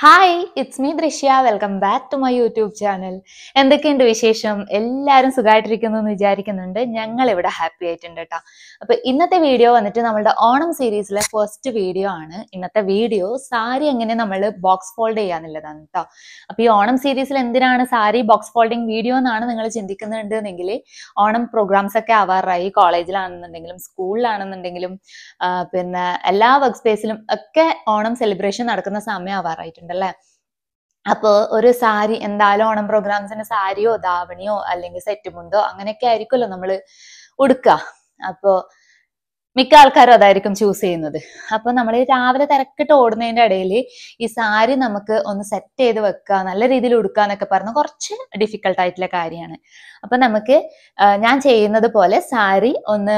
hi it's me Drishya welcome back to my YouTube channel എന്തൊക്കെയുണ്ട് വിശേഷം എല്ലാവരും സുഖമായിട്ടിരിക്കുന്നു എന്ന് വിചാരിക്കുന്നുണ്ട് ഞങ്ങൾ ഇവിടെ ഹാപ്പി ആയിട്ടുണ്ട് കേട്ടോ അപ്പോൾ ഇന്നത്തെ വീഡിയോ വന്നിട്ട് നമ്മളുടെ ഓണം സീരീസിലെ ഫസ്റ്റ് വീഡിയോ ആണ് ഇന്നത്തെ വീഡിയോ സാരി എങ്ങനെ നമ്മൾ ബോക്സ് ഫോൾഡ് ചെയ്യാന്നുള്ളതാണ് കേട്ടോ അപ്പോൾ ഈ ഓണം സീരീസിൽ എന്തിനാണ് സാരി ബോക്സ് ഫോൾഡിങ് വീഡിയോ എന്നാണ് നിങ്ങൾ ചിന്തിക്കുന്നുണ്ട് എന്നെങ്കിൽ ഓണം പ്രോഗ്രാംസ് ഒക്കെ ആവാറായി കോളേജിലാണെന്നുണ്ടെങ്കിലും സ്കൂളിലാണെന്നുണ്ടെങ്കിലും പിന്നെ എല്ലാ വർക്ക് സ്പേസിലും ഒക്കെ ഓണം സെലിബ്രേഷൻ നടക്കുന്ന സമയം ആവാറായിട്ടുണ്ട് പറഞ്ഞിട്ടുണ്ടല്ലേ അപ്പോ ഒരു സാരി എന്തായാലും ഓണം പ്രോഗ്രാംസിന് സാരിയോ ധാവണിയോ അല്ലെങ്കിൽ സെറ്റ് മുണ്ടോ അങ്ങനെയൊക്കെ ആയിരിക്കുമല്ലോ നമ്മൾ ഉടുക്ക അപ്പോ മിക്ക ആൾക്കാരും അതായിരിക്കും ചൂസ് ചെയ്യുന്നത് അപ്പൊ നമ്മൾ രാവിലെ തിരക്കിട്ട് ഓടുന്നതിന്റെ ഇടയിൽ ഈ സാരി നമുക്ക് ഒന്ന് സെറ്റ് ചെയ്ത് വെക്കുക നല്ല രീതിയിൽ ഉടുക്കുക എന്നൊക്കെ പറഞ്ഞ കുറച്ച് ഡിഫിക്കൽട്ട് ആയിട്ടുള്ള കാര്യമാണ് അപ്പൊ നമുക്ക് ഞാൻ ചെയ്യുന്നത് പോലെ സാരി ഒന്ന്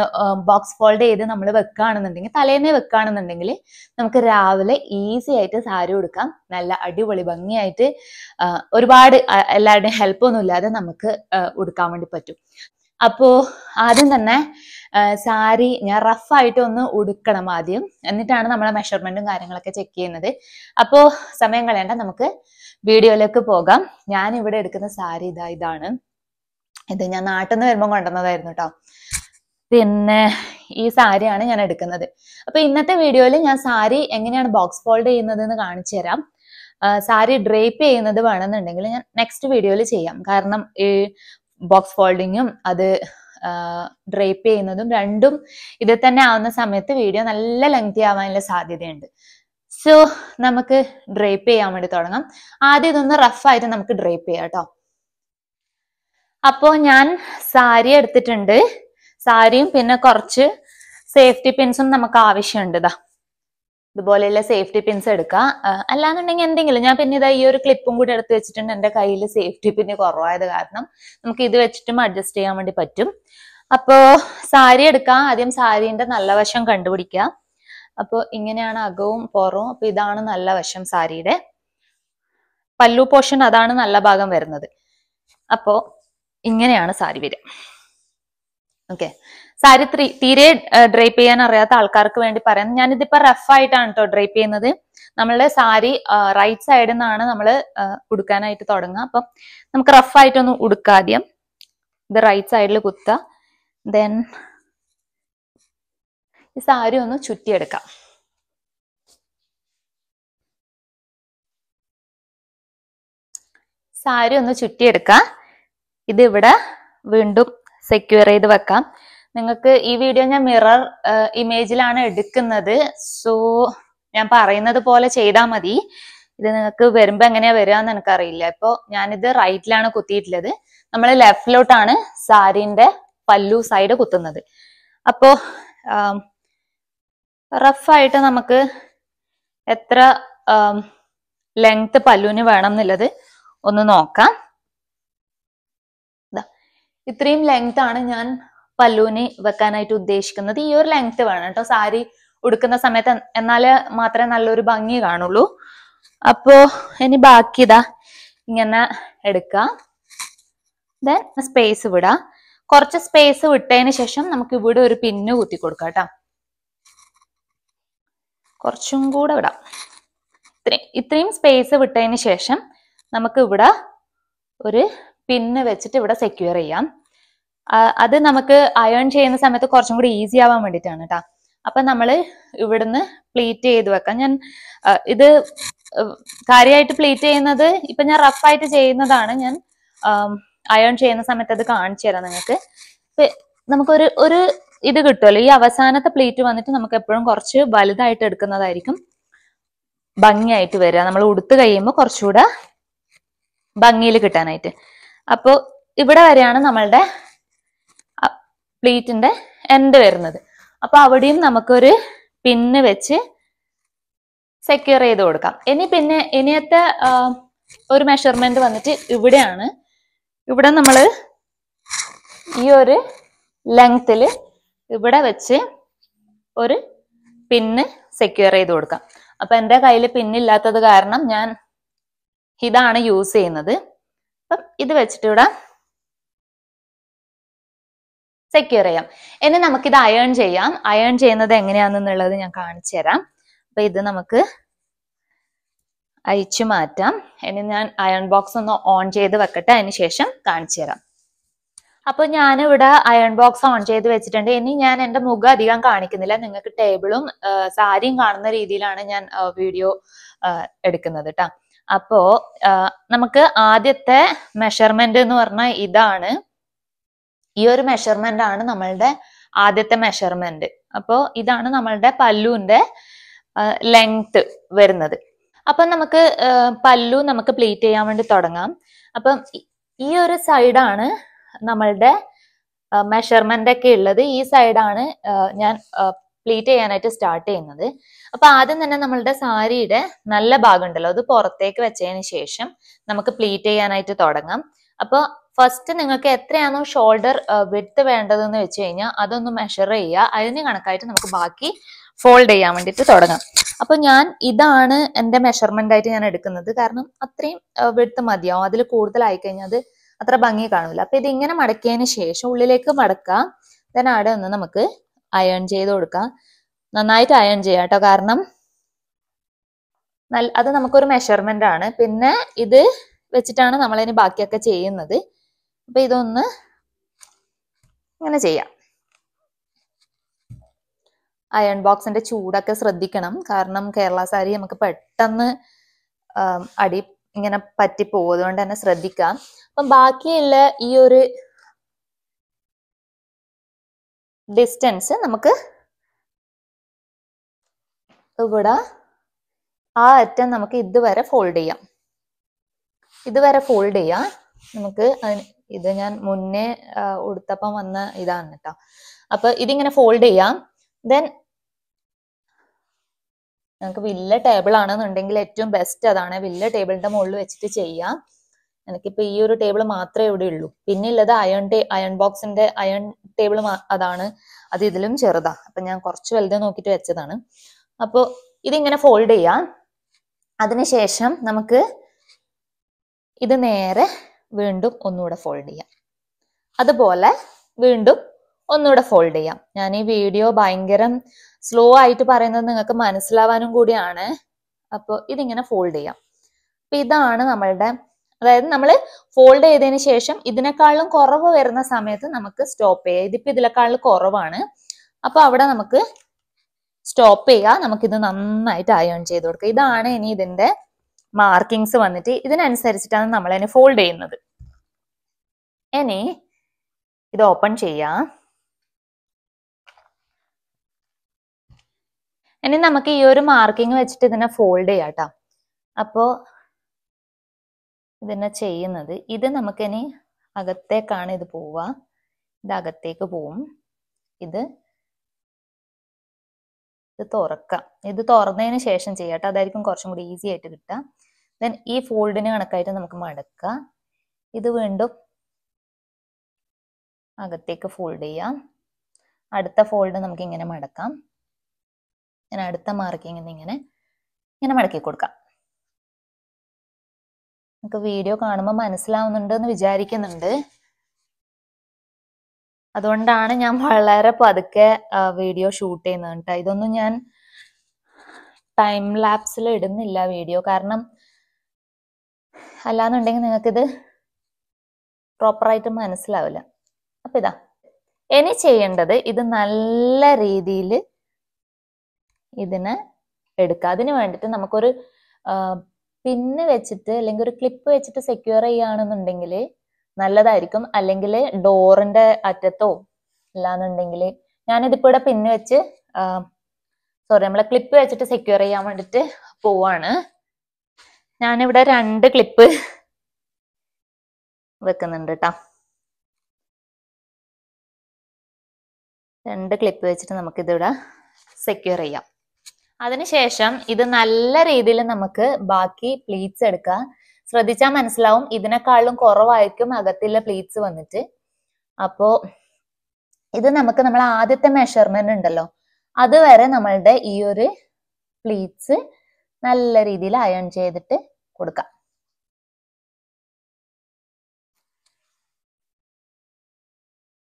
ബോക്സ് ഫോൾഡ് ചെയ്ത് നമ്മൾ വെക്കുകയാണെന്നുണ്ടെങ്കിൽ തലേന്നെ വെക്കുകയാണെന്നുണ്ടെങ്കിൽ നമുക്ക് രാവിലെ ഈസി ആയിട്ട് സാരി ഉടുക്കാം നല്ല അടിപൊളി ഭംഗിയായിട്ട് ഒരുപാട് എല്ലാവരുടെയും ഹെൽപ്പൊന്നും ഇല്ലാതെ നമുക്ക് ഉടുക്കാൻ വേണ്ടി പറ്റും അപ്പോൾ ആദ്യം തന്നെ സാരി ഞാൻ റഫായിട്ട് ഒന്ന് ഉടുക്കണം ആദ്യം എന്നിട്ടാണ് നമ്മളെ മെഷർമെന്റും കാര്യങ്ങളൊക്കെ ചെക്ക് ചെയ്യുന്നത് അപ്പോ സമയം കളയണ്ട നമുക്ക് വീഡിയോയിലേക്ക് പോകാം ഞാൻ ഇവിടെ എടുക്കുന്ന സാരി ഇതാ ഇതാണ് ഇത് ഞാൻ നാട്ടിൽ നിന്ന് വരുമ്പോൾ കൊണ്ടുവന്നതായിരുന്നു കേട്ടോ പിന്നെ ഈ സാരിയാണ് ഞാൻ എടുക്കുന്നത് അപ്പൊ ഇന്നത്തെ വീഡിയോയിൽ ഞാൻ സാരി എങ്ങനെയാണ് ബോക്സ് ഫോൾഡ് ചെയ്യുന്നത് എന്ന് കാണിച്ചു തരാം സാരി ഡ്രേപ്പ് ചെയ്യുന്നത് വേണമെന്നുണ്ടെങ്കിൽ ഞാൻ നെക്സ്റ്റ് വീഡിയോയിൽ ചെയ്യാം കാരണം ഈ ബോക്സ് ഫോൾഡിങ്ങും അത് ഡ്രേപ്പ് ചെയ്യുന്നതും രണ്ടും ഇത് തന്നെ ആവുന്ന സമയത്ത് വീഡിയോ നല്ല ലെങ്തി ആവാനുള്ള സാധ്യതയുണ്ട് സോ നമുക്ക് ഡ്രേപ്പ് ചെയ്യാൻ വേണ്ടി തുടങ്ങാം ആദ്യം ഇതൊന്ന് റഫായിട്ട് നമുക്ക് ഡ്രേപ്പ് ചെയ്യാം കേട്ടോ ഞാൻ സാരി എടുത്തിട്ടുണ്ട് സാരിയും പിന്നെ കുറച്ച് സേഫ്റ്റി പിൻസും നമുക്ക് ആവശ്യമുണ്ട് ഇതാ ഇതുപോലെയുള്ള സേഫ്റ്റി പിൻസ് എടുക്കുക അല്ലാന്നുണ്ടെങ്കിൽ എന്തെങ്കിലും ഞാൻ പിന്നെ ഇതാ ഈ ഒരു ക്ലിപ്പും കൂടി എടുത്ത് വെച്ചിട്ടുണ്ട് എൻ്റെ കയ്യിൽ സേഫ്റ്റി പിന്ന് കുറവായത് കാരണം നമുക്ക് ഇത് വെച്ചിട്ടും അഡ്ജസ്റ്റ് ചെയ്യാൻ വേണ്ടി പറ്റും അപ്പോ സാരി എടുക്കാം ആദ്യം സാരീൻ്റെ നല്ല വശം കണ്ടുപിടിക്കുക അപ്പോൾ ഇങ്ങനെയാണ് അകവും പുറവും അപ്പൊ ഇതാണ് നല്ല വശം സാരിയുടെ പല്ലു പോഷൻ അതാണ് നല്ല ഭാഗം വരുന്നത് അപ്പോ ഇങ്ങനെയാണ് സാരി വരിക ഓക്കെ സാരി തീരെ ഡ്രേപ്പ് ചെയ്യാൻ അറിയാത്ത ആൾക്കാർക്ക് വേണ്ടി പറയാം ഞാനിതിപ്പോ റഫ് ആയിട്ടാണ് കേട്ടോ ഡ്രേപ്പ് ചെയ്യുന്നത് നമ്മളുടെ സാരി റൈറ്റ് സൈഡിൽ നിന്നാണ് നമ്മൾ ഉടുക്കാനായിട്ട് തുടങ്ങുക അപ്പം നമുക്ക് റഫ് ആയിട്ടൊന്ന് ആദ്യം ഇത് റൈറ്റ് സൈഡിൽ കുത്ത ദെൻ ഈ സാരി ഒന്ന് ചുറ്റിയെടുക്കാം സാരി ഒന്ന് ചുറ്റിയെടുക്കാം ഇതിവിടെ വീണ്ടും സെക്യൂർ ചെയ്ത് വെക്കാം നിങ്ങൾക്ക് ഈ വീഡിയോ ഞാൻ മിറർ ഇമേജിലാണ് എടുക്കുന്നത് സോ ഞാൻ പറയുന്നത് പോലെ ചെയ്താൽ മതി ഇത് നിങ്ങൾക്ക് വരുമ്പോൾ എങ്ങനെയാ വരിക എന്ന് എനിക്കറിയില്ല ഇപ്പൊ ഞാനിത് റൈറ്റിലാണ് കുത്തിയിട്ടുള്ളത് നമ്മൾ ലെഫ്റ്റിലോട്ടാണ് സാരിന്റെ പല്ലു സൈഡ് കുത്തുന്നത് അപ്പോ റഫായിട്ട് നമുക്ക് എത്ര ലെങ്ത് പല്ലുവിന് വേണം എന്നുള്ളത് ഒന്ന് നോക്കാം ഇത്രയും ലെങ്ത് ആണ് ഞാൻ പല്ലുവിന് വെക്കാനായിട്ട് ഉദ്ദേശിക്കുന്നത് ഈ ഒരു ലെങ്ത് വേണം കേട്ടോ സാരി ഉടുക്കുന്ന സമയത്ത് എന്നാൽ മാത്രമേ നല്ലൊരു ഭംഗി കാണുള്ളൂ അപ്പോ ഇനി ബാക്കി ഇതാ ഇങ്ങനെ എടുക്ക ദെൻ സ്പേസ് വിടാം കുറച്ച് സ്പേസ് വിട്ടതിന് ശേഷം നമുക്ക് ഇവിടെ ഒരു പിന്നു കുത്തി കൊടുക്കാം കേട്ടോ കുറച്ചും കൂടെ വിടാം ഇത്രയും ഇത്രയും സ്പേസ് വിട്ടതിന് ശേഷം നമുക്ക് ഇവിടെ ഒരു പിന്ന് വെച്ചിട്ട് ഇവിടെ സെക്യൂർ ചെയ്യാം അത് നമുക്ക് അയൺ ചെയ്യുന്ന സമയത്ത് കുറച്ചും കൂടി ഈസി ആവാൻ വേണ്ടിയിട്ടാണ് കേട്ടോ അപ്പൊ നമ്മൾ ഇവിടുന്ന് പ്ലീറ്റ് ചെയ്ത് വെക്കാം ഞാൻ ഇത് കാര്യമായിട്ട് പ്ലീറ്റ് ചെയ്യുന്നത് ഇപ്പൊ ഞാൻ റഫായിട്ട് ചെയ്യുന്നതാണ് ഞാൻ അയൺ ചെയ്യുന്ന സമയത്ത് അത് കാണിച്ചു തരാം നിങ്ങൾക്ക് നമുക്കൊരു ഒരു ഇത് കിട്ടുമല്ലോ ഈ അവസാനത്തെ പ്ലേറ്റ് വന്നിട്ട് നമുക്ക് എപ്പോഴും കുറച്ച് വലുതായിട്ട് എടുക്കുന്നതായിരിക്കും ഭംഗിയായിട്ട് വരിക നമ്മൾ ഉടുത്ത് കഴിയുമ്പോൾ കുറച്ചുകൂടെ ഭംഗിയിൽ കിട്ടാനായിട്ട് അപ്പോൾ ഇവിടെ വരെയാണ് നമ്മളുടെ പ്ലീറ്റിന്റെ എൻഡ് വരുന്നത് അപ്പൊ അവിടെയും നമുക്കൊരു പിന്ന് വെച്ച് സെക്യൂർ ചെയ്ത് കൊടുക്കാം ഇനി പിന്നെ ഇനിയത്തെ ഒരു മെഷർമെന്റ് വന്നിട്ട് ഇവിടെയാണ് ഇവിടെ നമ്മൾ ഈ ഒരു ലെങ്ത്തിൽ ഇവിടെ വെച്ച് ഒരു പിന്ന് സെക്യൂർ ചെയ്ത് കൊടുക്കാം അപ്പൊ എന്റെ കയ്യിൽ പിന്നില്ലാത്തത് കാരണം ഞാൻ ഇതാണ് യൂസ് ചെയ്യുന്നത് അപ്പം ഇത് വെച്ചിട്ട് ഇവിടെ സെക്യൂർ ചെയ്യാം ഇനി നമുക്കിത് അയേൺ ചെയ്യാം അയേൺ ചെയ്യുന്നത് എങ്ങനെയാണെന്നുള്ളത് ഞാൻ കാണിച്ചു തരാം അപ്പൊ ഇത് നമുക്ക് അയച്ചു മാറ്റാം ഇനി ഞാൻ അയൺ ബോക്സ് ഒന്ന് ഓൺ ചെയ്ത് വെക്കട്ടെ അതിന് ശേഷം കാണിച്ചു തരാം അപ്പൊ ഞാനിവിടെ അയൺ ബോക്സ് ഓൺ ചെയ്ത് വെച്ചിട്ടുണ്ട് ഇനി ഞാൻ എന്റെ മുഖം അധികം കാണിക്കുന്നില്ല നിങ്ങൾക്ക് ടേബിളും സാരിയും കാണുന്ന രീതിയിലാണ് ഞാൻ വീഡിയോ എടുക്കുന്നത് കേട്ടോ അപ്പോ നമുക്ക് ആദ്യത്തെ മെഷർമെന്റ് എന്ന് പറഞ്ഞാൽ ഇതാണ് ഈ ഒരു മെഷർമെന്റ് ആണ് നമ്മളുടെ ആദ്യത്തെ മെഷർമെന്റ് അപ്പോൾ ഇതാണ് നമ്മളുടെ പല്ലുവിന്റെ ലെങ്ത് വരുന്നത് അപ്പൊ നമുക്ക് പല്ലു നമുക്ക് പ്ലീറ്റ് ചെയ്യാൻ വേണ്ടി തുടങ്ങാം അപ്പം ഈ ഒരു സൈഡാണ് നമ്മളുടെ മെഷർമെന്റ് ഒക്കെ ഉള്ളത് ഈ സൈഡാണ് ഞാൻ പ്ലീറ്റ് ചെയ്യാനായിട്ട് സ്റ്റാർട്ട് ചെയ്യുന്നത് അപ്പൊ ആദ്യം തന്നെ നമ്മളുടെ സാരിയുടെ നല്ല ഭാഗം ഉണ്ടല്ലോ അത് പുറത്തേക്ക് വെച്ചതിന് ശേഷം നമുക്ക് പ്ലീറ്റ് ചെയ്യാനായിട്ട് തുടങ്ങാം അപ്പോൾ ഫസ്റ്റ് നിങ്ങൾക്ക് എത്രയാണോ ഷോൾഡർ വിട്ട് uh, വേണ്ടതെന്ന് വെച്ച് കഴിഞ്ഞാൽ അതൊന്ന് മെഷർ ചെയ്യുക അതിന് കണക്കായിട്ട് നമുക്ക് ബാക്കി ഫോൾഡ് ചെയ്യാൻ വേണ്ടിയിട്ട് തുടങ്ങാം അപ്പൊ ഞാൻ ഇതാണ് എൻ്റെ മെഷർമെന്റ് ആയിട്ട് ഞാൻ എടുക്കുന്നത് കാരണം അത്രയും വിട്ട് uh, മതിയാവും അതിൽ കൂടുതലായി കഴിഞ്ഞാൽ അത് അത്ര ഭംഗി കാണില്ല അപ്പൊ ഇത് ഇങ്ങനെ മടക്കിയതിന് ശേഷം ഉള്ളിലേക്ക് മടക്കാം ദെൻ അവിടെ ഒന്ന് നമുക്ക് അയൺ ചെയ്ത് കൊടുക്കാം നന്നായിട്ട് അയൺ ചെയ്യാം കേട്ടോ കാരണം നല്ല അത് നമുക്കൊരു മെഷർമെന്റ് ആണ് പിന്നെ ഇത് വെച്ചിട്ടാണ് നമ്മളതിന് ബാക്കിയൊക്കെ ചെയ്യുന്നത് അപ്പൊ ഇതൊന്ന് ഇങ്ങനെ ചെയ്യാം അയൺ ബോക്സിന്റെ ചൂടൊക്കെ ശ്രദ്ധിക്കണം കാരണം കേരള സാരി നമുക്ക് പെട്ടെന്ന് അടി ഇങ്ങനെ പറ്റിപ്പോകും അതുകൊണ്ട് തന്നെ ശ്രദ്ധിക്കാം അപ്പം ബാക്കിയുള്ള ഈ ഒരു ഡിസ്റ്റൻസ് നമുക്ക് ഇവിടെ ആ അറ്റം നമുക്ക് ഇതുവരെ ഫോൾഡ് ചെയ്യാം ഇതുവരെ ഫോൾഡ് ചെയ്യാം നമുക്ക് ഇത് ഞാൻ മുന്നേ ഉടുത്തപ്പം വന്ന ഇതാണ് കേട്ടോ അപ്പൊ ഇതിങ്ങനെ ഫോൾഡ് ചെയ്യാം ദെൻ നമുക്ക് വില്ല ടേബിൾ ആണെന്നുണ്ടെങ്കിൽ ഏറ്റവും ബെസ്റ്റ് അതാണ് വില്ല ടേബിളിന്റെ മുകളിൽ വെച്ചിട്ട് ചെയ്യാം എനിക്കിപ്പോ ഈ ഒരു ടേബിൾ മാത്രമേ ഇവിടെ ഉള്ളൂ പിന്നെ ഉള്ളത് അയൺ ടേ അയൺ ബോക്സിന്റെ അയൺ ടേബിൾ അതാണ് അത് ഇതിലും ചെറുതാ അപ്പൊ ഞാൻ കുറച്ച് വലുത് നോക്കിയിട്ട് വെച്ചതാണ് അപ്പോൾ ഇതിങ്ങനെ ഫോൾഡ് ചെയ്യാം അതിനുശേഷം നമുക്ക് ഇത് നേരെ വീണ്ടും ഒന്നുകൂടെ ഫോൾഡ് ചെയ്യാം അതുപോലെ വീണ്ടും ഒന്നുകൂടെ ഫോൾഡ് ചെയ്യാം ഞാൻ ഈ വീഡിയോ ഭയങ്കരം സ്ലോ ആയിട്ട് പറയുന്നത് നിങ്ങൾക്ക് മനസ്സിലാവാനും കൂടിയാണ് അപ്പോൾ ഇതിങ്ങനെ ഫോൾഡ് ചെയ്യാം അപ്പൊ ഇതാണ് നമ്മളുടെ അതായത് നമ്മൾ ഫോൾഡ് ചെയ്തതിന് ശേഷം ഇതിനേക്കാളും കുറവ് വരുന്ന സമയത്ത് നമുക്ക് സ്റ്റോപ്പ് ചെയ്യാം ഇതിപ്പോ ഇതിനേക്കാളും കുറവാണ് അപ്പോൾ അവിടെ നമുക്ക് സ്റ്റോപ്പ് ചെയ്യാം നമുക്കിത് നന്നായിട്ട് അയേൺ ചെയ്ത് കൊടുക്കുക ഇതാണ് ഇനി ഇതിന്റെ മാർക്കിങ്സ് വന്നിട്ട് ഇതിനനുസരിച്ചിട്ടാണ് നമ്മൾ അതിനെ ഫോൾഡ് ചെയ്യുന്നത് ഇനി ഇത് ഓപ്പൺ ചെയ്യാം ഇനി നമുക്ക് ഈ ഒരു മാർക്കിംഗ് വെച്ചിട്ട് ഇതിനെ ഫോൾഡ് ചെയ്യാം കേട്ടോ അപ്പോ ഇതിനെ ചെയ്യുന്നത് ഇത് ഇനി അകത്തേക്കാണ് ഇത് പോവുക ഇത് അകത്തേക്ക് പോവും ഇത് ഇത് തുറക്കാം ഇത് തുറന്നതിന് ശേഷം ചെയ്യാം കേട്ടോ അതായിരിക്കും കുറച്ചും കൂടി ഈസി ആയിട്ട് കിട്ടുക ദെൻ ഈ ഫോൾഡിന് കണക്കായിട്ട് നമുക്ക് മടക്കാം ഇത് വീണ്ടും അകത്തേക്ക് ഫോൾഡ് ചെയ്യാം അടുത്ത ഫോൾഡ് നമുക്ക് ഇങ്ങനെ മടക്കാം ഞാൻ അടുത്ത മാർക്കിങ് ഇങ്ങനെ ഇങ്ങനെ മടക്കി കൊടുക്കാം നമുക്ക് വീഡിയോ കാണുമ്പോൾ മനസ്സിലാവുന്നുണ്ട് എന്ന് വിചാരിക്കുന്നുണ്ട് അതുകൊണ്ടാണ് ഞാൻ വളരെ പതുക്കെ വീഡിയോ ഷൂട്ട് ചെയ്യുന്നത് കേട്ടോ ഇതൊന്നും ഞാൻ ടൈം ലാപ്സിൽ ഇടുന്നില്ല വീഡിയോ കാരണം അല്ലാന്നുണ്ടെങ്കിൽ നിങ്ങൾക്കിത് പ്രോപ്പറായിട്ട് മനസ്സിലാവില്ല അപ്പം ഇതാ ഇനി ചെയ്യേണ്ടത് ഇത് നല്ല രീതിയിൽ ഇതിനെ എടുക്കുക അതിന് വേണ്ടിയിട്ട് നമുക്കൊരു പിന്ന് വെച്ചിട്ട് അല്ലെങ്കിൽ ഒരു ക്ലിപ്പ് വെച്ചിട്ട് സെക്യൂർ ചെയ്യുകയാണെന്നുണ്ടെങ്കിൽ നല്ലതായിരിക്കും അല്ലെങ്കിൽ ഡോറിന്റെ അറ്റത്തോ അല്ലാന്നുണ്ടെങ്കിൽ ഞാനിതിപ്പോ ഇവിടെ പിന്ന് വെച്ച് സോറി നമ്മളെ ക്ലിപ്പ് വെച്ചിട്ട് സെക്യൂർ ചെയ്യാൻ വേണ്ടിയിട്ട് പോവാണ് ഞാനിവിടെ രണ്ട് ക്ലിപ്പ് വെക്കുന്നുണ്ട് കേട്ടോ രണ്ട് ക്ലിപ്പ് വെച്ചിട്ട് നമുക്കിതിവിടെ സെക്യൂർ ചെയ്യാം അതിനുശേഷം ഇത് നല്ല രീതിയിൽ നമുക്ക് ബാക്കി പ്ലീറ്റ്സ് എടുക്കുക ശ്രദ്ധിച്ചാൽ മനസ്സിലാവും ഇതിനേക്കാളും കുറവായിരിക്കും അകത്തിലെ പ്ലീറ്റ്സ് വന്നിട്ട് അപ്പോ ഇത് നമുക്ക് നമ്മൾ ആദ്യത്തെ മെഷർമെന്റ് ഉണ്ടല്ലോ അതുവരെ നമ്മളുടെ ഈ ഒരു പ്ലീറ്റ്സ് നല്ല രീതിയിൽ അയൺ ചെയ്തിട്ട് കൊടുക്കാം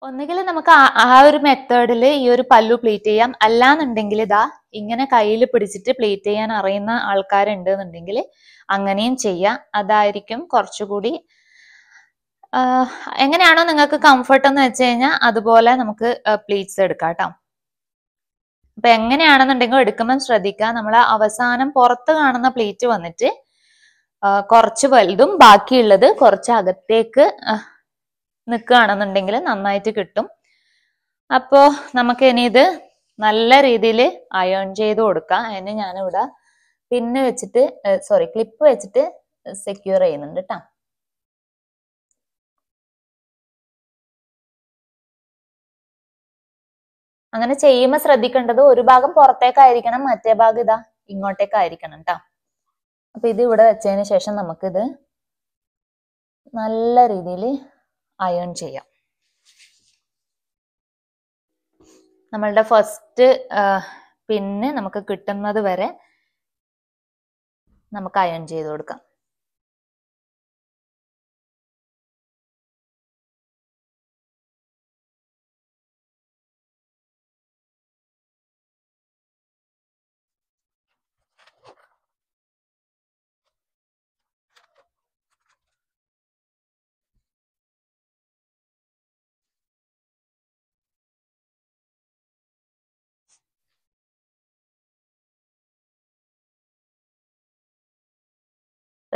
ഒന്നുകിൽ നമുക്ക് ആ ഒരു മെത്തേഡിൽ ഈ ഒരു പല്ലു പ്ലേറ്റ് ചെയ്യാം അല്ലാന്നുണ്ടെങ്കിൽ ഇതാ ഇങ്ങനെ കയ്യിൽ പിടിച്ചിട്ട് പ്ലേറ്റ് ചെയ്യാൻ അറിയുന്ന ആൾക്കാരുണ്ട് എന്നുണ്ടെങ്കിൽ അങ്ങനെയും ചെയ്യാം അതായിരിക്കും കുറച്ചുകൂടി എങ്ങനെയാണോ നിങ്ങൾക്ക് കംഫർട്ട് എന്ന് വെച്ച് കഴിഞ്ഞാൽ അതുപോലെ നമുക്ക് പ്ലേറ്റ്സ് എടുക്കാം കേട്ടോ അപ്പൊ എങ്ങനെയാണെന്നുണ്ടെങ്കിൽ എടുക്കുമ്പോൾ ശ്രദ്ധിക്കുക നമ്മൾ അവസാനം പുറത്ത് കാണുന്ന പ്ലേറ്റ് വന്നിട്ട് കുറച്ച് വലുതും ബാക്കിയുള്ളത് കുറച്ച് അകത്തേക്ക് നിൽക്കുകയാണെന്നുണ്ടെങ്കിൽ നന്നായിട്ട് കിട്ടും അപ്പോ നമുക്ക് ഇനി ഇത് നല്ല രീതിയിൽ അയേൺ ചെയ്ത് കൊടുക്കാം അതിന് ഞാനിവിടെ പിന്നെ വെച്ചിട്ട് സോറി ക്ലിപ്പ് വെച്ചിട്ട് സെക്യൂർ ചെയ്യുന്നുണ്ട് കേട്ടോ അങ്ങനെ ചെയ്യുമ്പോൾ ശ്രദ്ധിക്കേണ്ടത് ഒരു ഭാഗം പുറത്തേക്കായിരിക്കണം മറ്റേ ഭാഗം ഇതാ ഇങ്ങോട്ടേക്കായിരിക്കണം കേട്ടോ അപ്പൊ ഇത് ഇവിടെ വെച്ചതിന് ശേഷം നമുക്കിത് നല്ല രീതിയിൽ അയൺ ചെയ്യാം നമ്മളുടെ ഫസ്റ്റ് പിന്നെ നമുക്ക് കിട്ടുന്നത് വരെ നമുക്ക് അയൺ ചെയ്ത് കൊടുക്കാം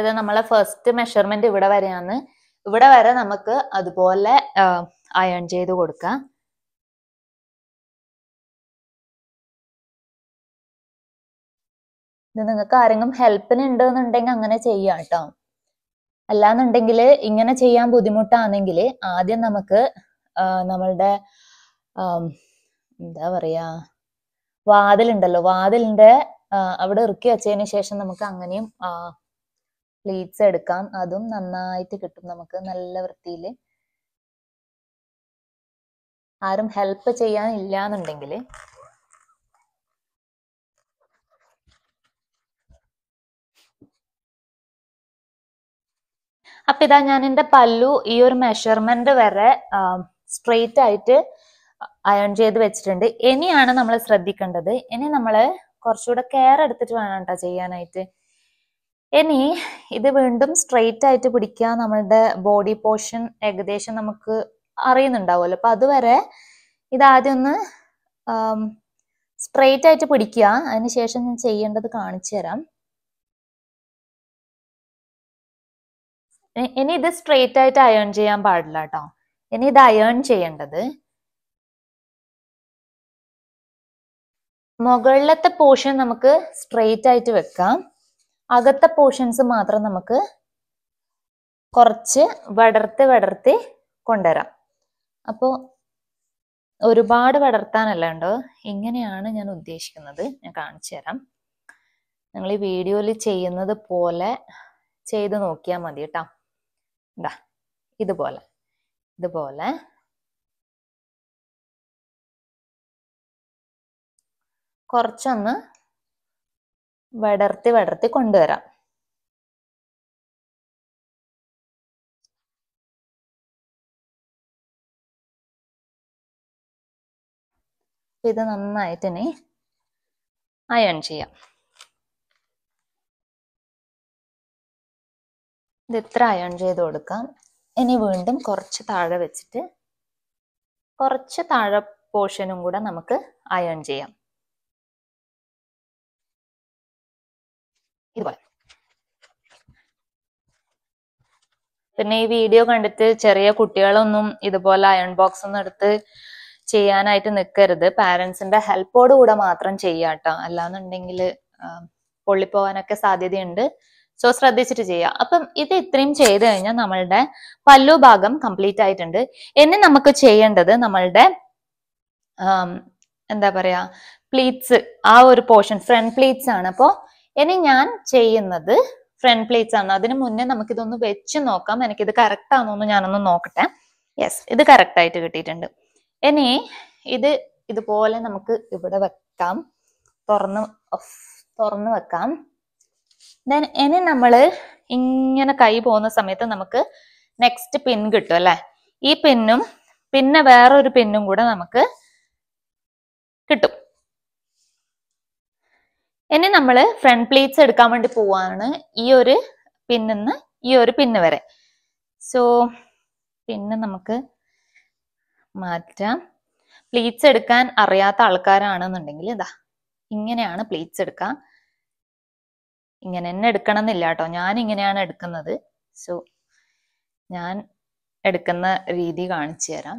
ഇത് നമ്മളെ ഫസ്റ്റ് മെഷർമെന്റ് ഇവിടെ വരെയാണ് ഇവിടെ വരെ നമുക്ക് അതുപോലെ അയൺ ചെയ്ത് കൊടുക്കാം ഇത് നിങ്ങൾക്ക് ആരെങ്കിലും ഹെൽപ്പിന് ഉണ്ടെന്നുണ്ടെങ്കിൽ അങ്ങനെ ചെയ്യാം കേട്ടോ അല്ലാന്നുണ്ടെങ്കിൽ ഇങ്ങനെ ചെയ്യാൻ ബുദ്ധിമുട്ടാണെങ്കിൽ ആദ്യം നമുക്ക് നമ്മളുടെ എന്താ പറയാ വാതിലുണ്ടല്ലോ വാതിലിന്റെ അവിടെ ഇറുക്കി വെച്ചതിന് ശേഷം നമുക്ക് അങ്ങനെയും പ്ലീറ്റ്സ് എടുക്കാം അതും നന്നായിട്ട് കിട്ടും നമുക്ക് നല്ല വൃത്തിയിൽ ആരും ഹെൽപ്പ് ചെയ്യാനില്ല എന്നുണ്ടെങ്കിൽ അപ്പൊ ഇതാ ഞാൻ എന്റെ പല്ലു ഈ ഒരു മെഷർമെന്റ് വരെ സ്ട്രെയിറ്റ് ആയിട്ട് അയൺ ചെയ്ത് വെച്ചിട്ടുണ്ട് ഇനിയാണ് നമ്മൾ ശ്രദ്ധിക്കേണ്ടത് ഇനി നമ്മൾ കുറച്ചുകൂടെ കെയർ എടുത്തിട്ട് വേണം കേട്ടോ ചെയ്യാനായിട്ട് ഇനി ഇത് വീണ്ടും സ്ട്രെയിറ്റ് ആയിട്ട് പിടിക്കുക നമ്മളുടെ ബോഡി പോർഷൻ ഏകദേശം നമുക്ക് അറിയുന്നുണ്ടാവുമല്ലോ അപ്പൊ അതുവരെ ഇതാദ്യം ആദ്യം ഒന്ന് സ്ട്രെയിറ്റ് ആയിട്ട് പിടിക്കുക അതിനുശേഷം ഞാൻ ചെയ്യേണ്ടത് കാണിച്ചു തരാം ഇനി ഇത് സ്ട്രെയിറ്റ് ആയിട്ട് അയേൺ ചെയ്യാൻ പാടില്ല കേട്ടോ ഇനി ഇത് അയേൺ ചെയ്യേണ്ടത് മുകളിലത്തെ പോർഷൻ നമുക്ക് സ്ട്രെയിറ്റ് ആയിട്ട് വെക്കാം അകത്തെ പോർഷൻസ് മാത്രം നമുക്ക് കുറച്ച് വടർത്തി വടർത്തി കൊണ്ടുവരാം അപ്പോൾ ഒരുപാട് വടർത്താനല്ല ഉണ്ടോ ഇങ്ങനെയാണ് ഞാൻ ഉദ്ദേശിക്കുന്നത് ഞാൻ കാണിച്ചു തരാം നിങ്ങൾ ഈ വീഡിയോയിൽ ചെയ്യുന്നത് പോലെ ചെയ്ത് നോക്കിയാൽ മതി കേട്ടോ ഇതാ ഇതുപോലെ ഇതുപോലെ കുറച്ചൊന്ന് വടർത്തി വടർത്തി കൊണ്ടുവരാം ഇത് നന്നായിട്ട് ഇനി അയൺ ചെയ്യാം ഇത് ഇത്ര അയൺ ചെയ്ത് കൊടുക്കാം ഇനി വീണ്ടും കുറച്ച് താഴെ വെച്ചിട്ട് കുറച്ച് താഴെ പോർഷനും കൂടെ നമുക്ക് അയൺ ചെയ്യാം ഇതുപോലെ പിന്നെ ഈ വീഡിയോ കണ്ടിട്ട് ചെറിയ കുട്ടികളൊന്നും ഇതുപോലെ അയൺ ബോക്സ് ഒന്നും എടുത്ത് ചെയ്യാനായിട്ട് നിൽക്കരുത് പാരൻസിന്റെ ഹെൽപ്പോട് കൂടെ മാത്രം ചെയ്യാട്ടോ അല്ലാന്നുണ്ടെങ്കിൽ പൊള്ളിപ്പോവാനൊക്കെ സാധ്യതയുണ്ട് സോ ശ്രദ്ധിച്ചിട്ട് ചെയ്യാം അപ്പം ഇത് ഇത്രയും ചെയ്ത് കഴിഞ്ഞാൽ നമ്മളുടെ പല്ലു ഭാഗം കംപ്ലീറ്റ് ആയിട്ടുണ്ട് ഇനി നമുക്ക് ചെയ്യേണ്ടത് നമ്മളുടെ എന്താ പറയാ പ്ലീറ്റ്സ് ആ ഒരു പോർഷൻ ഫ്രണ്ട് പ്ലീറ്റ്സ് ആണ് അപ്പോൾ ഇനി ഞാൻ ചെയ്യുന്നത് ഫ്രണ്ട് പ്ലേറ്റ്സ് ആണ് അതിന് മുന്നേ ഇതൊന്ന് വെച്ച് നോക്കാം എനിക്കിത് കറക്റ്റ് ആണോന്ന് ഞാനൊന്ന് നോക്കട്ടെ യെസ് ഇത് കറക്റ്റ് ആയിട്ട് കിട്ടിയിട്ടുണ്ട് ഇനി ഇത് ഇതുപോലെ നമുക്ക് ഇവിടെ വെക്കാം തുറന്ന് തുറന്ന് വെക്കാം ദെൻ ഇനി നമ്മൾ ഇങ്ങനെ കൈ പോകുന്ന സമയത്ത് നമുക്ക് നെക്സ്റ്റ് പിൻ കിട്ടും അല്ലെ ഈ പിന്നും പിന്നെ വേറൊരു പിന്നും കൂടെ നമുക്ക് കിട്ടും ഇനി നമ്മൾ ഫ്രണ്ട് പ്ലീറ്റ്സ് എടുക്കാൻ വേണ്ടി പോവാണ് ഈ ഒരു പിന്നിന്ന് ഈ ഒരു പിന്ന് വരെ സോ പിന്നെ നമുക്ക് മാറ്റാം പ്ലീറ്റ്സ് എടുക്കാൻ അറിയാത്ത ആൾക്കാരാണെന്നുണ്ടെങ്കിൽ ഇതാ ഇങ്ങനെയാണ് പ്ലീറ്റ്സ് എടുക്കുക ഇങ്ങനെ തന്നെ എടുക്കണം എന്നില്ല കേട്ടോ ഞാൻ ഇങ്ങനെയാണ് എടുക്കുന്നത് സോ ഞാൻ എടുക്കുന്ന രീതി കാണിച്ചു തരാം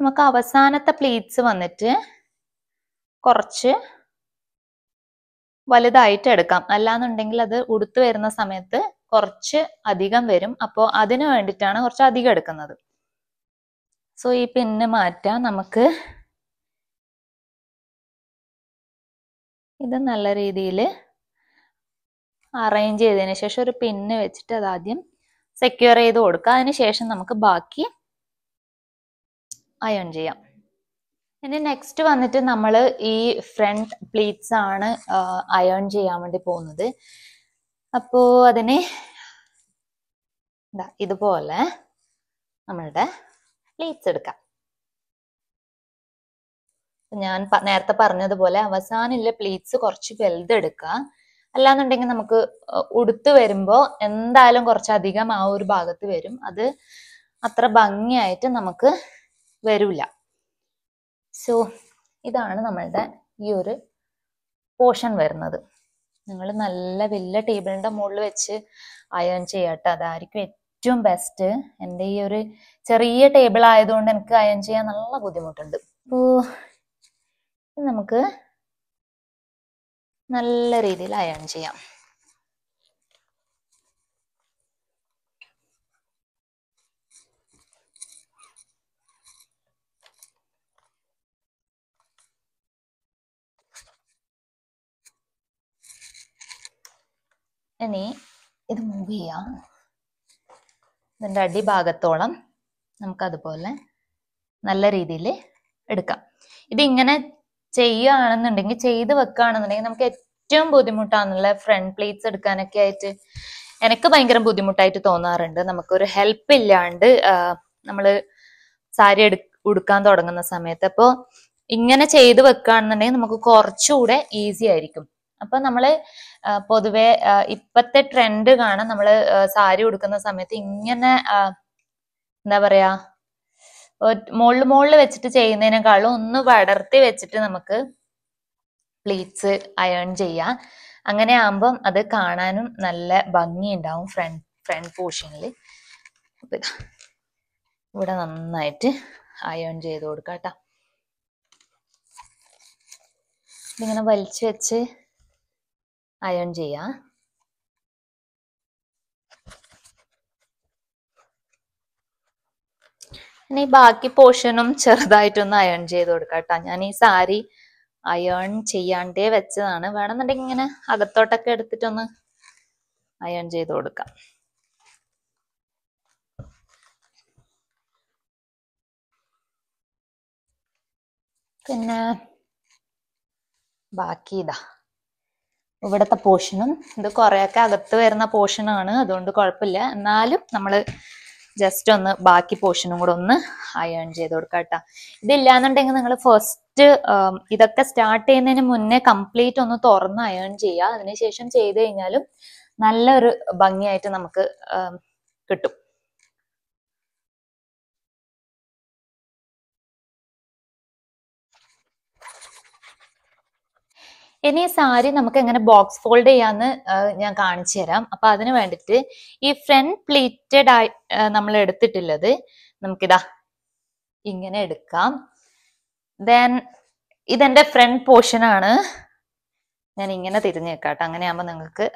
നമുക്ക് അവസാനത്തെ പ്ലീറ്റ്സ് വന്നിട്ട് കുറച്ച് വലുതായിട്ട് എടുക്കാം അല്ലാന്നുണ്ടെങ്കിൽ അത് ഉടുത്തു വരുന്ന സമയത്ത് കുറച്ച് അധികം വരും അപ്പോൾ അതിന് വേണ്ടിയിട്ടാണ് കുറച്ച് അധികം എടുക്കുന്നത് സോ ഈ പിന്ന് മാറ്റാം നമുക്ക് ഇത് നല്ല രീതിയിൽ അറേഞ്ച് ചെയ്തതിന് ശേഷം ഒരു പിന്ന് വെച്ചിട്ട് അത് ആദ്യം സെക്യൂർ ചെയ്ത് കൊടുക്കുക അതിന് ശേഷം നമുക്ക് ബാക്കി അയൺ ചെയ്യാം ഇനി നെക്സ്റ്റ് വന്നിട്ട് നമ്മൾ ഈ ഫ്രണ്ട് പ്ലീറ്റ്സ് ആണ് അയൺ ചെയ്യാൻ വേണ്ടി പോകുന്നത് അപ്പോ അതിന് ഇതുപോലെ നമ്മളുടെ പ്ലീറ്റ്സ് എടുക്കാം ഞാൻ നേരത്തെ പറഞ്ഞതുപോലെ അവസാനമില്ല പ്ലീറ്റ്സ് കുറച്ച് എടുക്കുക അല്ലാന്നുണ്ടെങ്കിൽ നമുക്ക് ഉടുത്ത് വരുമ്പോൾ എന്തായാലും കുറച്ചധികം ആ ഒരു ഭാഗത്ത് വരും അത് അത്ര ഭംഗിയായിട്ട് നമുക്ക് വരില്ല സോ ഇതാണ് നമ്മളുടെ ഈ ഒരു പോർഷൻ വരുന്നത് നിങ്ങൾ നല്ല വലിയ ടേബിളിൻ്റെ മുകളിൽ വെച്ച് അയൺ ചെയ്യട്ടെ അതായിരിക്കും ഏറ്റവും ബെസ്റ്റ് എൻ്റെ ഈ ഒരു ചെറിയ ടേബിൾ ആയതുകൊണ്ട് എനിക്ക് അയൺ ചെയ്യാൻ നല്ല ബുദ്ധിമുട്ടുണ്ട് അപ്പോൾ നമുക്ക് നല്ല രീതിയിൽ അയൺ ചെയ്യാം ഇനി ഇത് മൂവ് ചെയ്യാം ഇതിൻ്റെ അടിഭാഗത്തോളം നമുക്കതുപോലെ നല്ല രീതിയിൽ എടുക്കാം ഇതിങ്ങനെ ചെയ്യുകയാണെന്നുണ്ടെങ്കിൽ ചെയ്ത് വെക്കുകയാണെന്നുണ്ടെങ്കിൽ നമുക്ക് ഏറ്റവും ബുദ്ധിമുട്ടാണെന്നുള്ള ഫ്രണ്ട് പ്ലേറ്റ്സ് എടുക്കാനൊക്കെ ആയിട്ട് എനിക്ക് ഭയങ്കര ബുദ്ധിമുട്ടായിട്ട് തോന്നാറുണ്ട് നമുക്കൊരു ഹെൽപ്പ് ഇല്ലാണ്ട് നമ്മൾ സാരി എടു ഉടുക്കാൻ തുടങ്ങുന്ന സമയത്ത് അപ്പോൾ ഇങ്ങനെ ചെയ്ത് വെക്കുകയാണെന്നുണ്ടെങ്കിൽ നമുക്ക് കുറച്ചുകൂടെ ഈസി ആയിരിക്കും അപ്പൊ നമ്മള് പൊതുവെ ഇപ്പത്തെ ട്രെൻഡ് കാണാൻ നമ്മള് സാരി ഉടുക്കുന്ന സമയത്ത് ഇങ്ങനെ എന്താ പറയാ മുകളിൽ മുകളിൽ വെച്ചിട്ട് ചെയ്യുന്നതിനേക്കാളും ഒന്ന് പടർത്തി വെച്ചിട്ട് നമുക്ക് പ്ലീറ്റ്സ് അയൺ ചെയ്യാം അങ്ങനെ ആകുമ്പം അത് കാണാനും നല്ല ഭംഗി ഉണ്ടാവും ഫ്രണ്ട് ഫ്രണ്ട് പോർഷനിൽ ഇവിടെ നന്നായിട്ട് അയൺ ചെയ്ത് കൊടുക്കാം കേട്ടോ ഇങ്ങനെ വലിച്ചു വെച്ച് അയൺ ചെയ്യാം ഇനി ബാക്കി പോർഷനും ചെറുതായിട്ടൊന്ന് അയൺ ചെയ്ത് കൊടുക്കാം കേട്ടോ ഞാൻ ഈ സാരി അയൺ ചെയ്യാണ്ടേ വെച്ചതാണ് വേണമെന്നുണ്ടെങ്കിൽ ഇങ്ങനെ അകത്തോട്ടൊക്കെ എടുത്തിട്ടൊന്ന് അയൺ ചെയ്ത് കൊടുക്കാം പിന്നെ ബാക്കി ഇതാ ഇവിടുത്തെ പോർഷനും ഇത് കുറേയൊക്കെ അകത്ത് വരുന്ന പോർഷനാണ് അതുകൊണ്ട് കുഴപ്പമില്ല എന്നാലും നമ്മൾ ജസ്റ്റ് ഒന്ന് ബാക്കി പോർഷനും കൂടെ ഒന്ന് അയൺ ചെയ്ത് കൊടുക്കാം കേട്ടോ ഇതില്ലാന്നുണ്ടെങ്കിൽ നിങ്ങൾ ഫസ്റ്റ് ഇതൊക്കെ സ്റ്റാർട്ട് ചെയ്യുന്നതിന് മുന്നേ കംപ്ലീറ്റ് ഒന്ന് തുറന്ന് അയൺ ചെയ്യുക അതിനുശേഷം ചെയ്ത് കഴിഞ്ഞാലും നല്ലൊരു ഭംഗിയായിട്ട് നമുക്ക് കിട്ടും ഇനി സാരി നമുക്ക് എങ്ങനെ ബോക്സ് ഫോൾഡ് ചെയ്യാന്ന് ഞാൻ കാണിച്ചു തരാം അപ്പൊ അതിന് വേണ്ടിട്ട് ഈ ഫ്രണ്ട് പ്ലീറ്റഡ് ആയി നമ്മൾ എടുത്തിട്ടുള്ളത് നമുക്കിതാ ഇങ്ങനെ എടുക്കാം ദൻ ഇതെന്റെ ഫ്രണ്ട് പോർഷൻ ആണ് ഞാൻ ഇങ്ങനെ തിരിഞ്ഞേക്കാട്ടോ വെക്കാട്ടോ നിങ്ങൾക്ക്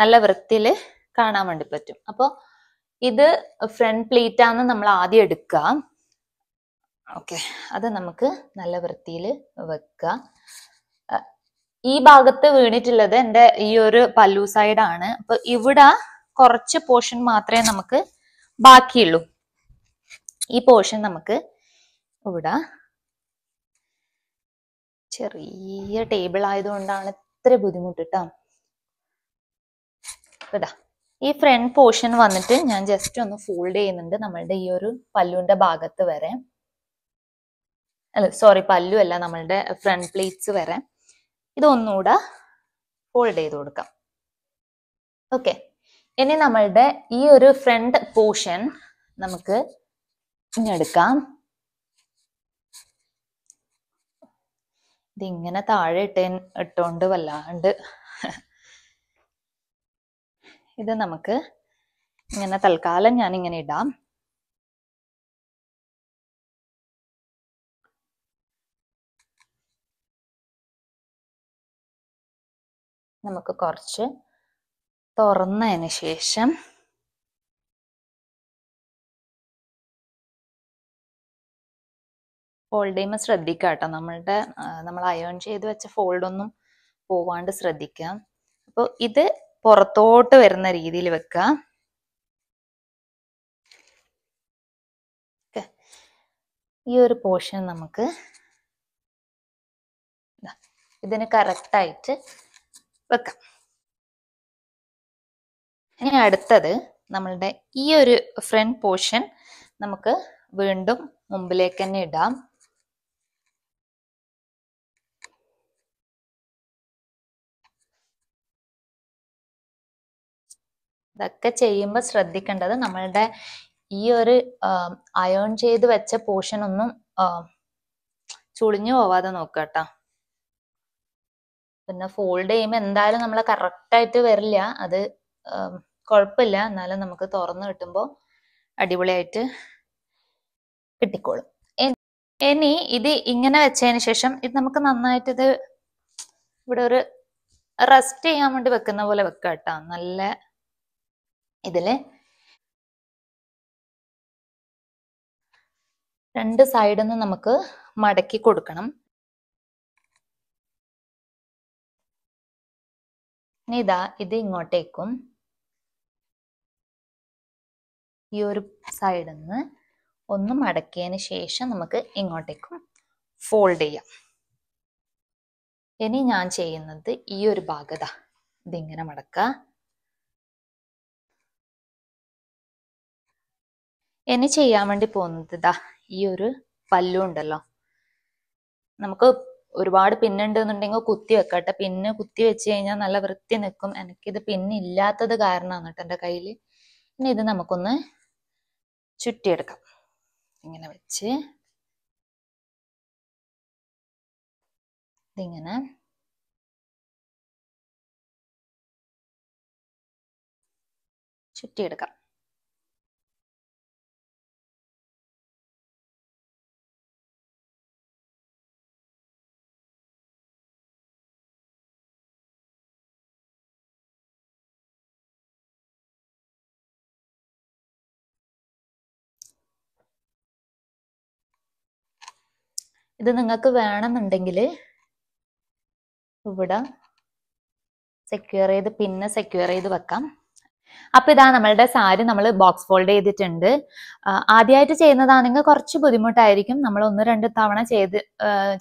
നല്ല വൃത്തിയില് കാണാൻ വേണ്ടി പറ്റും അപ്പോൾ ഇത് ഫ്രണ്ട് പ്ലേറ്റാന്ന് നമ്മൾ ആദ്യം എടുക്കാം ഓക്കെ അത് നമുക്ക് നല്ല വൃത്തിയിൽ വെക്കാം ഈ ഭാഗത്ത് വീണിട്ടുള്ളത് എൻ്റെ ഈ ഒരു പല്ലു സൈഡ് ആണ് അപ്പൊ ഇവിടെ കുറച്ച് പോർഷൻ മാത്രമേ നമുക്ക് ബാക്കിയുള്ളൂ ഈ പോർഷൻ നമുക്ക് ഇവിടെ ചെറിയ ടേബിൾ ആയതുകൊണ്ടാണ് ഇത്ര ബുദ്ധിമുട്ട് ഇതാ ഈ ഫ്രണ്ട് പോർഷൻ വന്നിട്ട് ഞാൻ ജസ്റ്റ് ഒന്ന് ഫോൾഡ് ചെയ്യുന്നുണ്ട് നമ്മളുടെ ഈ ഒരു പല്ലുവിന്റെ ഭാഗത്ത് വരെ അല്ല സോറി പല്ലു അല്ല നമ്മളുടെ ഫ്രണ്ട് പ്ലേറ്റ്സ് വരെ ഇതൊന്നുകൂടെ ഫോൾഡ് ചെയ്ത് കൊടുക്കാം ഓക്കെ ഇനി നമ്മളുടെ ഈ ഒരു ഫ്രണ്ട് പോർഷൻ നമുക്ക് എടുക്കാം ഇതിങ്ങനെ താഴെ ഇട്ട് ഇട്ടോണ്ട് വല്ലാണ്ട് ഇത് നമുക്ക് ഇങ്ങനെ തൽക്കാലം ഞാൻ ഇങ്ങനെ ഇടാം നമുക്ക് കുറച്ച് തുറന്നതിന് ശേഷം ഫോൾഡ് ചെയ്യുമ്പോൾ ശ്രദ്ധിക്കുക കേട്ടോ നമ്മളുടെ നമ്മൾ അയോൺ ചെയ്ത് വെച്ച ഫോൾഡൊന്നും പോവാണ്ട് ശ്രദ്ധിക്കാം അപ്പോൾ ഇത് പുറത്തോട്ട് വരുന്ന രീതിയിൽ വെക്കുക ഈ ഒരു പോർഷൻ നമുക്ക് ഇതിന് കറക്റ്റായിട്ട് വെക്കാം ഇനി അടുത്തത് നമ്മളുടെ ഈ ഒരു ഫ്രണ്ട് പോർഷൻ നമുക്ക് വീണ്ടും മുമ്പിലേക്ക് തന്നെ ഇടാം ഇതൊക്കെ ചെയ്യുമ്പോൾ ശ്രദ്ധിക്കേണ്ടത് നമ്മളുടെ ഈ ഒരു അയോൺ ചെയ്ത് വെച്ച പോർഷൻ ഒന്നും ചുളിഞ്ഞു പോവാതെ നോക്കാം കേട്ടോ പിന്നെ ഫോൾഡ് ചെയ്യുമ്പോൾ എന്തായാലും നമ്മളെ ആയിട്ട് വരില്ല അത് കുഴപ്പമില്ല എന്നാലും നമുക്ക് തുറന്ന് കിട്ടുമ്പോൾ അടിപൊളിയായിട്ട് കിട്ടിക്കോളും ഇനി ഇത് ഇങ്ങനെ വെച്ചതിന് ശേഷം ഇത് നമുക്ക് നന്നായിട്ട് ഇത് ഇവിടെ ഒരു റെസ്റ്റ് ചെയ്യാൻ വേണ്ടി വെക്കുന്ന പോലെ വെക്കുക കേട്ടോ നല്ല ഇതില് രണ്ട് സൈഡിൽ നിന്ന് നമുക്ക് മടക്കി കൊടുക്കണം ഇനി ഇതാ ഇത് ഇങ്ങോട്ടേക്കും ഈ ഒരു സൈഡിൽ നിന്ന് ഒന്ന് മടക്കിയതിന് ശേഷം നമുക്ക് ഇങ്ങോട്ടേക്കും ഫോൾഡ് ചെയ്യാം ഇനി ഞാൻ ചെയ്യുന്നത് ഈ ഒരു ഭാഗത ഇതിങ്ങനെ മടക്കുക ഇനി ചെയ്യാൻ വേണ്ടി പോകുന്നത് ഇതാ ഈ ഒരു പല്ലു ഉണ്ടല്ലോ നമുക്ക് ഒരുപാട് പിന്നുണ്ട് എന്നുണ്ടെങ്കിൽ കുത്തി വെക്കട്ടെ പിന്നെ കുത്തി വെച്ച് കഴിഞ്ഞാൽ നല്ല വൃത്തി നിൽക്കും എനിക്കിത് പിന്നില്ലാത്തത് കാരണമാണ് കേട്ടോ എൻ്റെ കയ്യിൽ ഇനി ഇത് നമുക്കൊന്ന് ചുറ്റിയെടുക്കാം ഇങ്ങനെ വെച്ച് ഇതിങ്ങനെ ചുറ്റിയെടുക്കാം ഇത് നിങ്ങൾക്ക് വേണമെന്നുണ്ടെങ്കിൽ ഇവിടെ സെക്യൂർ ചെയ്ത് പിന്നെ സെക്യൂർ ചെയ്ത് വെക്കാം അപ്പൊ ഇതാ നമ്മളുടെ സാരി നമ്മൾ ബോക്സ് ഫോൾഡ് ചെയ്തിട്ടുണ്ട് ആദ്യമായിട്ട് ചെയ്യുന്നതാണെങ്കിൽ കുറച്ച് ബുദ്ധിമുട്ടായിരിക്കും നമ്മൾ ഒന്ന് രണ്ട് തവണ ചെയ്ത്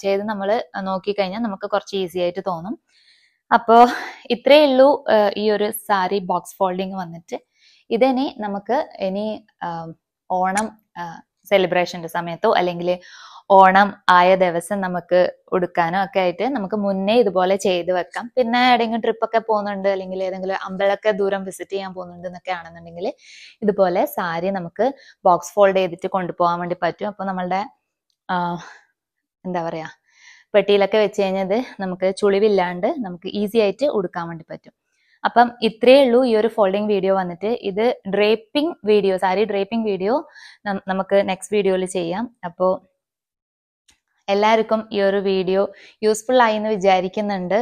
ചെയ്ത് നമ്മൾ നോക്കിക്കഴിഞ്ഞാൽ നമുക്ക് കുറച്ച് ഈസി ആയിട്ട് തോന്നും അപ്പോൾ ഇത്രയേ ഉള്ളൂ ഈ ഒരു സാരി ബോക്സ് ഫോൾഡിങ് വന്നിട്ട് ഇതിനി നമുക്ക് ഇനി ഓണം സെലിബ്രേഷന്റെ സമയത്തോ അല്ലെങ്കിൽ ഓണം ആയ ദിവസം നമുക്ക് ഉടുക്കാനോ ഒക്കെ ആയിട്ട് നമുക്ക് മുന്നേ ഇതുപോലെ ചെയ്ത് വെക്കാം പിന്നെ ഏതെങ്കിലും ഒക്കെ പോകുന്നുണ്ട് അല്ലെങ്കിൽ ഏതെങ്കിലും അമ്പലമൊക്കെ ദൂരം വിസിറ്റ് ചെയ്യാൻ പോകുന്നുണ്ട് എന്നൊക്കെ ആണെന്നുണ്ടെങ്കിൽ ഇതുപോലെ സാരി നമുക്ക് ബോക്സ് ഫോൾഡ് ചെയ്തിട്ട് കൊണ്ടുപോകാൻ വേണ്ടി പറ്റും അപ്പോൾ നമ്മളുടെ എന്താ പറയാ പെട്ടിയിലൊക്കെ വെച്ച് കഴിഞ്ഞത് നമുക്ക് ചുളിവില്ലാണ്ട് നമുക്ക് ഈസി ആയിട്ട് ഉടുക്കാൻ വേണ്ടി പറ്റും അപ്പം ഇത്രയേ ഉള്ളൂ ഈ ഒരു ഫോൾഡിങ് വീഡിയോ വന്നിട്ട് ഇത് draping video sari draping video നമുക്ക് നെക്സ്റ്റ് വീഡിയോയിൽ ചെയ്യാം അപ്പോൾ എല്ലാവർക്കും ഈ ഒരു വീഡിയോ യൂസ്ഫുൾ ആയി എന്ന് വിചാരിക്കുന്നുണ്ട്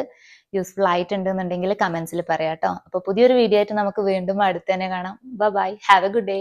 യൂസ്ഫുൾ ആയിട്ടുണ്ട് എന്നുണ്ടെങ്കിൽ കമൻസിൽ പറയാം കേട്ടോ അപ്പോൾ പുതിയൊരു വീഡിയോ ആയിട്ട് നമുക്ക് വീണ്ടും അടുത്ത് തന്നെ കാണാം bye have a good day